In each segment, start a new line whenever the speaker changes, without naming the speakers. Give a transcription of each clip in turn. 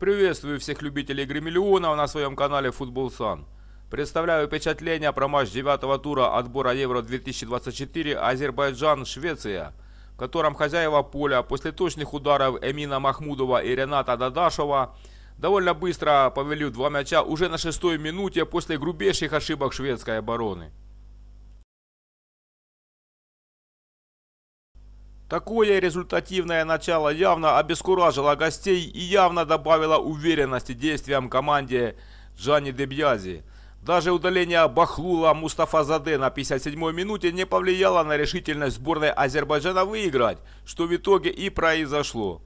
Приветствую всех любителей игры миллионов на своем канале Футбол Сан. Представляю впечатление про матч 9 тура отбора Евро 2024 Азербайджан-Швеция, в котором хозяева поля после точных ударов Эмина Махмудова и Рената Дадашева довольно быстро повели два мяча уже на шестой минуте после грубейших ошибок шведской обороны. Такое результативное начало явно обескуражило гостей и явно добавило уверенности действиям команде Джани Дебьязи. Даже удаление Бахлула Мустафа Заде на 57-й минуте не повлияло на решительность сборной Азербайджана выиграть, что в итоге и произошло.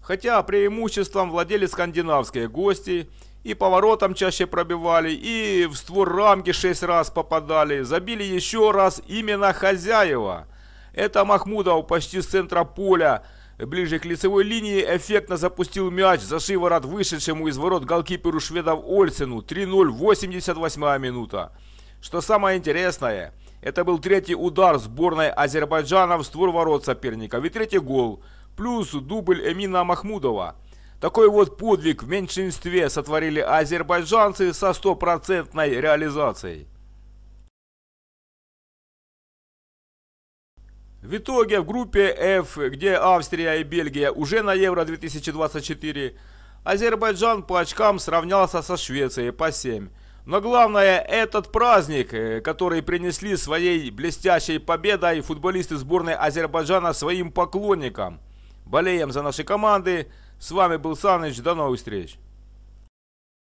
Хотя преимуществом владели скандинавские гости – и поворотом чаще пробивали, и в створ рамки шесть раз попадали. Забили еще раз именно хозяева. Это Махмудов почти с центра поля, ближе к лицевой линии, эффектно запустил мяч за шиворот вышедшему из ворот голкиперу шведов Ольсену. 3-0, 88 минута. Что самое интересное, это был третий удар сборной Азербайджана в створ ворот соперника, ведь третий гол, плюс дубль Эмина Махмудова. Такой вот подвиг в меньшинстве сотворили азербайджанцы со стопроцентной реализацией. В итоге в группе F, где Австрия и Бельгия уже на Евро-2024, Азербайджан по очкам сравнялся со Швецией по 7. Но главное, этот праздник, э, который принесли своей блестящей победой футболисты сборной Азербайджана своим поклонникам. Болеем за наши команды, с вами был Саныч, до новых встреч!